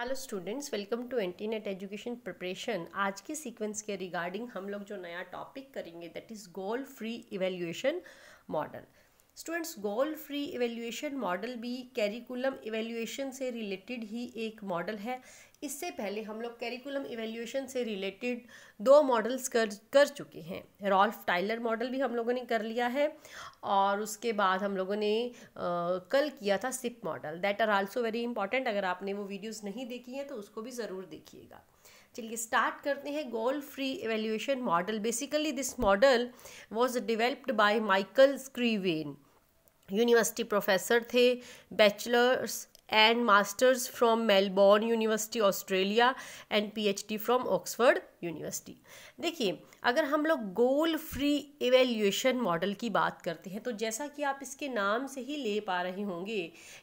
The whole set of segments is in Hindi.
Hello students welcome to anti net education preparation आज के सीक्वेंस के रिगार्डिंग हम लोग जो नया टॉपिक करेंगे that is goal free evaluation model students goal free evaluation model भी कैरिकुलम इवेल्यूएशन से रिलेटेड ही एक मॉडल है इससे पहले हम लोग कैरिकुलम इवेल्यूएशन से रिलेटेड दो मॉडल्स कर कर चुके हैं रॉल्फ टाइलर मॉडल भी हम लोगों ने कर लिया है और उसके बाद हम लोगों ने आ, कल किया था CIPP model that are also very important अगर आपने वो वीडियोस नहीं देखी हैं तो उसको भी ज़रूर देखिएगा चलिए स्टार्ट करते हैं goal free evaluation model basically this model was developed by Michael Scriven university professor थे bachelors and masters from Melbourne university Australia and PhD from Oxford university देखिए अगर हम लोग गोल फ्री एवेल्यूशन मॉडल की बात करते हैं तो जैसा कि आप इसके नाम से ही ले पा रहे होंगे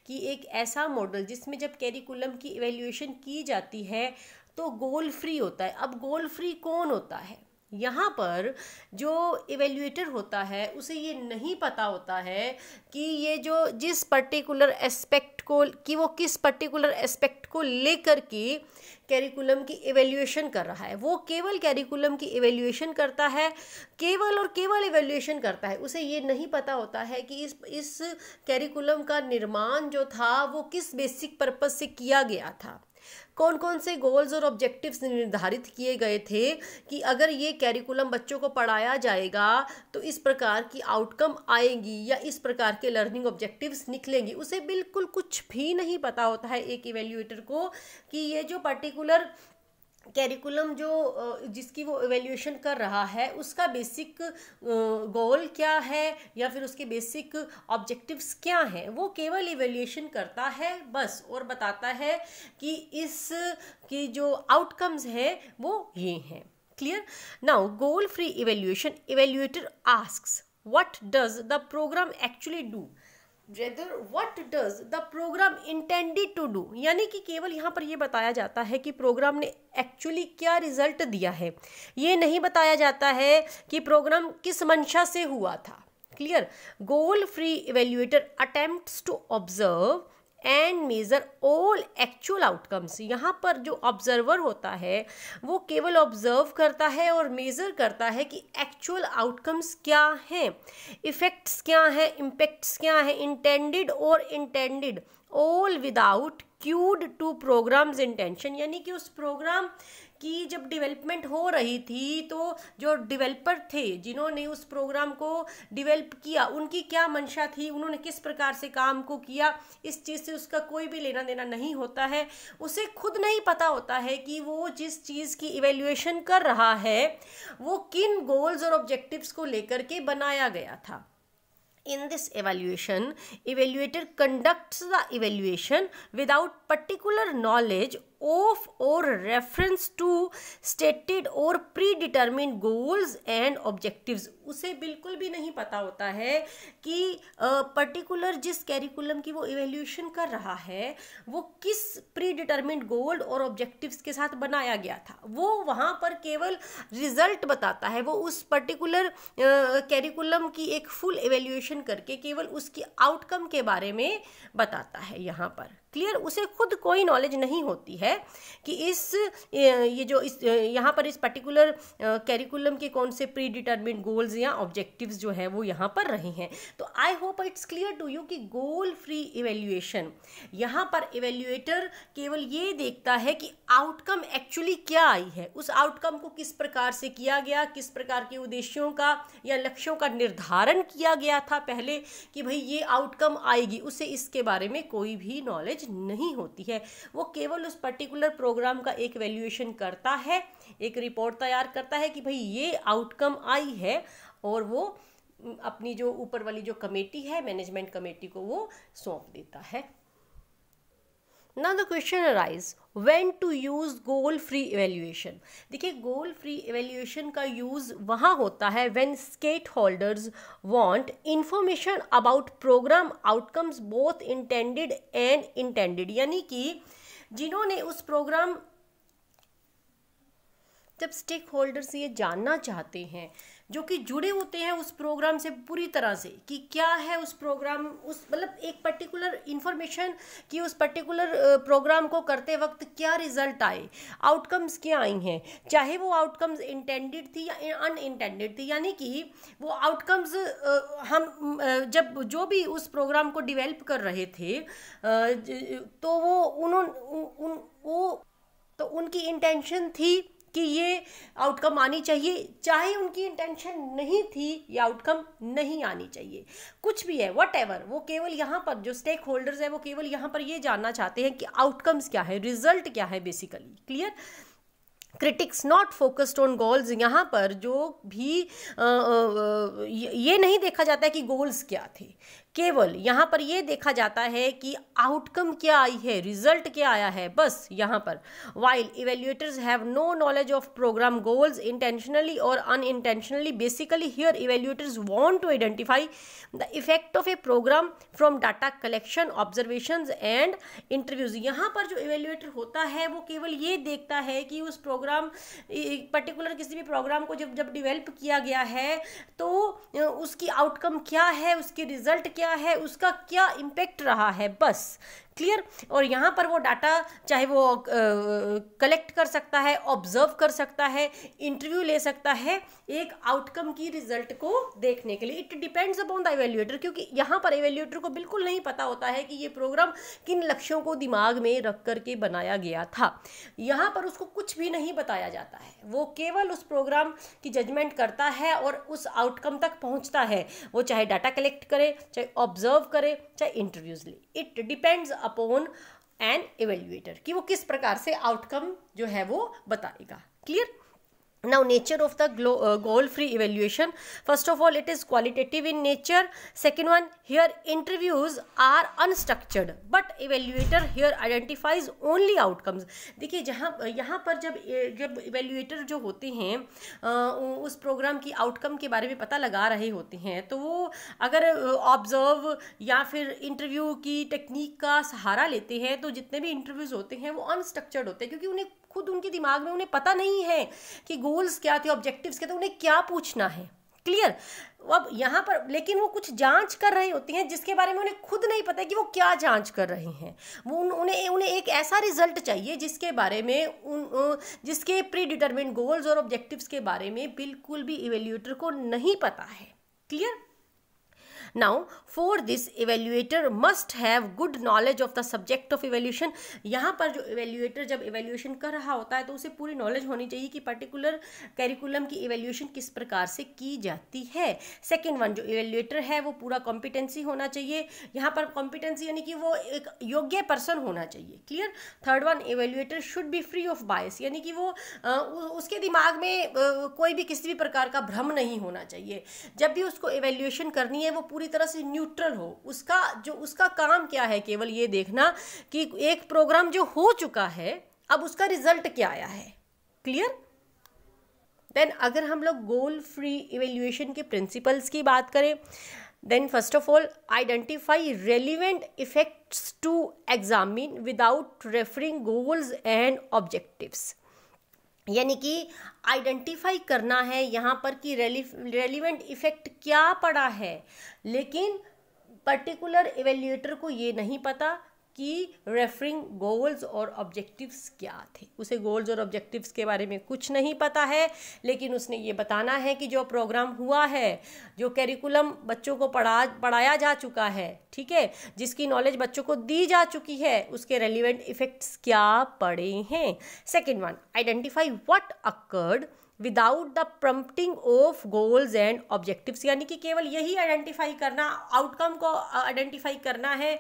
कि एक ऐसा मॉडल जिसमें जब कैरिकुलम की एवेल्यूशन की जाती है तो गोल फ्री होता है अब गोल फ्री कौन होता है यहाँ पर जो इवेल्यूएटर होता है उसे ये नहीं पता होता है कि ये जो जिस पर्टिकुलर एस्पेक्ट को कि वो किस पर्टिकुलर एस्पेक्ट को लेकर के कैरिकुलम की इवेल्यूएशन कर रहा है वो केवल कैरिकुलम की इवेल्यूएशन करता है केवल और केवल इवेल्यूएशन करता है उसे ये नहीं पता होता है कि इस इस कैरिकुलम का निर्माण जो था वो किस बेसिक पर्पज़ से किया गया था कौन कौन से गोल्स और ऑब्जेक्टिव्स निर्धारित किए गए थे कि अगर ये कैरिकुलम बच्चों को पढ़ाया जाएगा तो इस प्रकार की आउटकम आएगी या इस प्रकार के लर्निंग ऑब्जेक्टिव्स निकलेंगी उसे बिल्कुल कुछ भी नहीं पता होता है एक इवेल्यूएटर को कि ये जो पर्टिकुलर कैरिकुलम जो जिसकी वो एवेल्यूशन कर रहा है उसका बेसिक गोल क्या है या फिर उसके बेसिक ऑब्जेक्टिव्स क्या हैं वो केवल एवेल्यूशन करता है बस और बताता है कि इस की जो आउटकम्स हैं वो ये हैं clear now goal free evaluation evaluator ask what does the program actually do rather what does the program intended to do यानी कि केवल यहाँ पर यह बताया जाता है कि प्रोग्राम ने एक्चुअली क्या रिजल्ट दिया है ये नहीं बताया जाता है कि प्रोग्राम किस मंशा से हुआ था clear goal free evaluator attempt to observe and measure all actual outcomes यहाँ पर जो ऑब्जर्वर होता है वो केवल ऑब्जर्व करता है और मेज़र करता है कि एक्चुअल आउटकम्स क्या हैं इफ़ेक्ट्स क्या हैं इम्पेक्ट्स क्या हैं इंटेंडेड और intended all without cued to programs intention यानी कि उस प्रोग्राम कि जब डेवलपमेंट हो रही थी तो जो डेवलपर थे जिन्होंने उस प्रोग्राम को डेवलप किया उनकी क्या मंशा थी उन्होंने किस प्रकार से काम को किया इस चीज़ से उसका कोई भी लेना देना नहीं होता है उसे खुद नहीं पता होता है कि वो जिस चीज़ की इवेल्युएशन कर रहा है वो किन गोल्स और ऑब्जेक्टिव्स को लेकर के बनाया गया था in this evaluation evaluator conducts the evaluation without particular knowledge of or reference to stated or predetermined goals and objective उसे बिल्कुल भी नहीं पता होता है कि पर्टिकुलर जिस कैरिकुलम की वो इवेल्यूशन कर रहा है वो किस प्री डिटर्मिन गोल्ड और ऑब्जेक्टिव्स के साथ बनाया गया था वो वहाँ पर केवल रिजल्ट बताता है वो उस पर्टिकुलर कैरिकुलम की एक फुल इवेल्यूशन करके केवल उसकी आउटकम के बारे में बताता है यहाँ पर क्लियर उसे खुद कोई नॉलेज नहीं होती है कि इस ये जो इस यहाँ पर इस पर्टिकुलर कैरिकुलम के कौन से प्री डिटर्मिन गोल्स या ऑब्जेक्टिव्स जो है वो यहाँ पर रहे हैं तो I hope it's clear to you कि गोल फ्री इवेल्युएशन यहाँ पर इवेल्युएटर केवल ये देखता है कि आउटकम एक्चुअली क्या आई है उस आउटकम को किस प्रकार से किया गया किस प्रकार के उद्देश्यों का या लक्ष्यों का निर्धारण किया गया था पहले कि भाई ये आउटकम आएगी उसे इसके बारे में कोई भी नॉलेज नहीं होती है वो केवल उस पर्टिकुलर प्रोग्राम का एक वैल्यूएशन करता है एक रिपोर्ट तैयार करता है कि भाई ये आउटकम आई है और वो अपनी जो ऊपर वाली जो कमेटी है मैनेजमेंट कमेटी को वो सौंप देता है ना the question arise when to use goal free evaluation देखिए गोल फ्री एवेल्यूएशन का यूज़ वहाँ होता है when stakeholders want information about program outcomes both intended and intended यानी कि जिन्होंने उस प्रोग्राम जब स्टेक होल्डर्स ये जानना चाहते हैं जो कि जुड़े होते हैं उस प्रोग्राम से पूरी तरह से कि क्या है उस प्रोग्राम उस मतलब एक पर्टिकुलर इन्फॉर्मेशन कि उस पर्टिकुलर प्रोग्राम को करते वक्त क्या रिजल्ट आए आउटकम्स क्या आई हैं चाहे वो आउटकम्स इंटेंडेड थी या अन इंटेंडेड थी यानी कि वो आउटकम्स हम जब जो भी उस प्रोग्राम को डिवेल्प कर रहे थे तो वो उन्होंने उन, उन वो तो उनकी इंटेंशन थी कि ये आउटकम आनी चाहिए चाहे उनकी इंटेंशन नहीं थी ये आउटकम नहीं आनी चाहिए कुछ भी है वट वो केवल यहाँ पर जो स्टेक होल्डर्स हैं वो केवल यहाँ पर ये जानना चाहते हैं कि आउटकम्स क्या है रिजल्ट क्या है basically clear critics not focused on goals यहाँ पर जो भी आ, आ, ये नहीं देखा जाता है कि गोल्स क्या थे केवल यहाँ पर ये देखा जाता है कि आउटकम क्या आई है रिजल्ट क्या आया है बस यहाँ पर while evaluators have no knowledge of program goals intentionally और unintentionally basically here evaluators want to identify the effect of a program from data collection observation and interviews यहाँ पर जो इवेल्यूएटर होता है वो केवल ये देखता है कि उस प्रोग्राम पर्टिकुलर किसी भी प्रोग्राम को जब जब डिवेल्प किया गया है तो उसकी आउटकम क्या है उसके रिजल्ट क्या किया है उसका क्या इम्पेक्ट रहा है बस क्लियर और यहाँ पर वो डाटा चाहे वो कलेक्ट कर सकता है ऑब्जर्व कर सकता है इंटरव्यू ले सकता है एक आउटकम की रिजल्ट को देखने के लिए it depends upon the evaluator क्योंकि यहाँ पर एवेल्यूएटर को बिल्कुल नहीं पता होता है कि ये प्रोग्राम किन लक्ष्यों को दिमाग में रख करके बनाया गया था यहाँ पर उसको कुछ भी नहीं बताया जाता है वो केवल उस प्रोग्राम की जजमेंट करता है और उस आउटकम तक पहुँचता है वो चाहे डाटा कलेक्ट करे चाहे ऑब्जर्व करे चाहे इंटरव्यूज ले it depends upon an evaluator कि वो किस प्रकार से आउटकम जो है वो बताएगा clear now nature of the uh, goal free evaluation first of all it is qualitative in nature second one here interviews are unstructured but evaluator here identifies only outcomes देखिए जहाँ यहाँ पर jab जब evaluator जो होते हैं us program ki outcome के बारे में पता लगा रहे होते हैं तो वो अगर observe ya fir interview ki technique ka sahara lete hain to jitne bhi interviews hote hain wo unstructured hote hain kyunki unhe खुद उनके दिमाग में उन्हें पता नहीं है कि गोल्स क्या थे ऑब्जेक्टिव्स क्या थे उन्हें क्या पूछना है क्लियर अब यहाँ पर लेकिन वो कुछ जांच कर रही होती हैं जिसके बारे में उन्हें खुद नहीं पता है कि वो क्या जांच कर रहे हैं वो उन, उन्हें उन्हें एक ऐसा रिजल्ट चाहिए जिसके बारे में उन जिसके प्री डिटर्मिन गोल्स और ऑब्जेक्टिव्स के बारे में बिल्कुल भी इवेल्यूटर को नहीं पता है clear now for this evaluator must have good knowledge of the subject of evaluation यहाँ पर जो इवेल्युएटर जब इवेल्यूशन कर रहा होता है तो उसे पूरी नॉलेज होनी चाहिए कि पर्टिकुलर कैरिकुलम की इवेल्यूशन किस प्रकार से की जाती है सेकेंड वन जो इवेल्युएटर है वो पूरा कॉम्पिटेंसी होना चाहिए यहाँ पर कॉम्पिटेंसी यानी कि वो एक योग्य पर्सन होना चाहिए clear third one evaluator should be free of bias यानी कि वो उसके दिमाग में कोई भी किसी भी प्रकार का भ्रम नहीं होना चाहिए जब भी उसको इवेल्युएशन करनी है वो पूरी पूरी तरह से न्यूट्रल हो उसका जो उसका काम क्या है केवल ये देखना कि एक प्रोग्राम जो हो चुका है अब उसका रिजल्ट क्या आया है क्लियर देन अगर हम लोग गोल फ्री इवेल्यूएशन के प्रिंसिपल्स की बात करें then first of all identify relevant effects to examine without referring goals and objectives यानी कि आइडेंटिफाई करना है यहाँ पर कि रेलिवेंट इफेक्ट क्या पड़ा है लेकिन पर्टिकुलर एवेल्यूएटर को ये नहीं पता कि रेफरिंग गोल्स और ऑब्जेक्टिव्स क्या थे उसे गोल्स और ऑब्जेक्टिव्स के बारे में कुछ नहीं पता है लेकिन उसने ये बताना है कि जो प्रोग्राम हुआ है जो कैरिकुलम बच्चों को पढ़ा पढ़ाया जा चुका है ठीक है जिसकी नॉलेज बच्चों को दी जा चुकी है उसके रेलिवेंट इफेक्ट्स क्या पड़े हैं second one identify what occurred without the prompting of goals and objectives यानी कि केवल यही आइडेंटिफाई करना आउटकम को आइडेंटिफाई करना है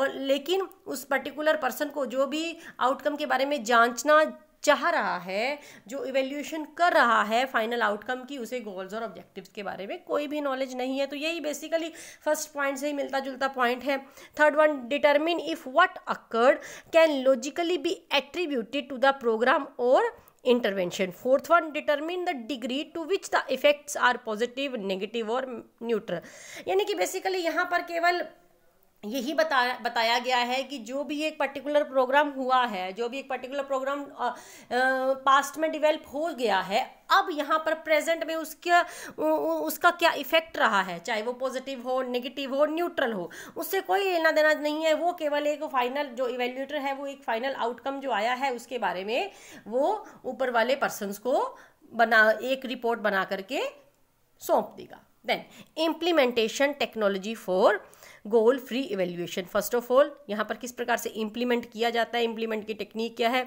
और लेकिन उस पर्टिकुलर पर्सन को जो भी आउटकम के बारे में जांचना चाह रहा है जो इवेल्यूशन कर रहा है फाइनल आउटकम की उसे गोल्स और ऑब्जेक्टिव्स के बारे में कोई भी नॉलेज नहीं है तो यही बेसिकली फर्स्ट पॉइंट से ही मिलता जुलता पॉइंट है third one determine if what occurred can logically be attributed to the program or intervention. Fourth one, determine the degree to which the effects are positive, negative or neutral. यानी कि basically यहाँ पर केवल यही बता बताया गया है कि जो भी एक पर्टिकुलर प्रोग्राम हुआ है जो भी एक पर्टिकुलर प्रोग्राम पास्ट में डिवेल्प हो गया है अब यहाँ पर प्रेजेंट में उसका उसका क्या इफेक्ट रहा है चाहे वो पॉजिटिव हो नेगेटिव हो न्यूट्रल हो उससे कोई लेना देना नहीं है वो केवल एक फाइनल जो इवेल्यूटर है वो एक फाइनल आउटकम जो आया है उसके बारे में वो ऊपर वाले पर्सनस को बना एक रिपोर्ट बना करके सौंप देगा then implementation technology for goal free evaluation first of all यहाँ पर किस प्रकार से इम्प्लीमेंट किया जाता है इम्प्लीमेंट की टेक्निक क्या है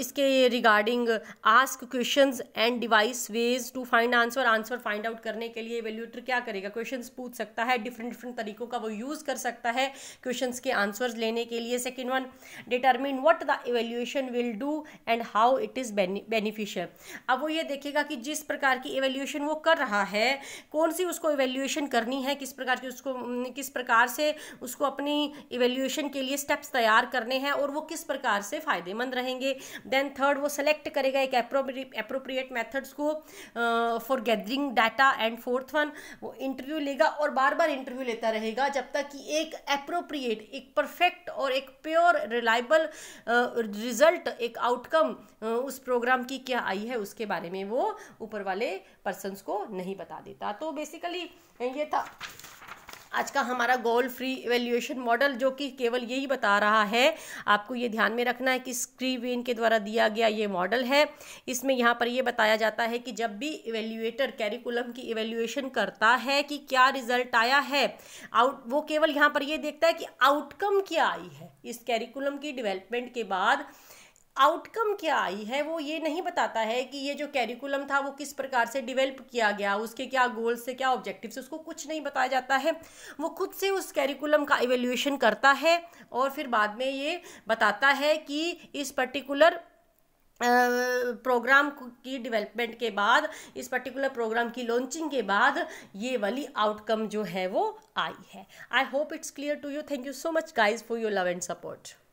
इसके regarding ask question and devise ways to find answer answer find out करने के लिए इवेल्यूटर क्या करेगा क्वेश्चन पूछ सकता है डिफरेंट डिफरेंट तरीकों का वो यूज़ कर सकता है क्वेश्चन के आंसर्स लेने के लिए second one determine what the evaluation will do and how it is beneficial अब वो ये देखेगा कि जिस प्रकार की इवेल्यूएशन वो कर रहा है कौन सी उसको इवेल्यूएशन करनी है किस प्रकार की उसको किस प्रकार प्रकार से उसको अपनी इवेल्यूशन के लिए स्टेप्स तैयार करने हैं और वो किस प्रकार से फ़ायदेमंद रहेंगे देन थर्ड वो सेलेक्ट करेगा एक अप्रोप्रिएट मैथड्स को for gathering data and fourth one वो इंटरव्यू लेगा और बार बार इंटरव्यू लेता रहेगा जब तक कि एक अप्रोप्रिएट एक परफेक्ट और एक प्योर रिलायबल रिजल्ट एक आउटकम उस प्रोग्राम की क्या आई है उसके बारे में वो ऊपर वाले पर्सनस को नहीं बता देता तो बेसिकली ये था आज का हमारा गोल फ्री इवेल्यूएशन मॉडल जो कि केवल यही बता रहा है आपको ये ध्यान में रखना है कि स्क्रीवेन के द्वारा दिया गया ये मॉडल है इसमें यहाँ पर ये बताया जाता है कि जब भी इवेल्यूएटर कैरिकुलम की इवेल्यूएशन करता है कि क्या रिजल्ट आया है आउट वो केवल यहाँ पर ये देखता है कि आउटकम क्या आई है इस कैरिकुलम की डिवेलपमेंट के बाद आउटकम क्या आई है वो ये नहीं बताता है कि ये जो कैरिकुलम था वो किस प्रकार से डिवेल्प किया गया उसके क्या गोल्स से क्या ऑब्जेक्टिव से उसको कुछ नहीं बताया जाता है वो खुद से उस कैरिकुलम का इवेल्यूएशन करता है और फिर बाद में ये बताता है कि इस पर्टिकुलर प्रोग्राम की डेवलपमेंट के बाद इस पर्टिकुलर प्रोग्राम की लॉन्चिंग के बाद ये वाली आउटकम जो है वो आई है I hope it's clear to you thank you so much guys for your love and support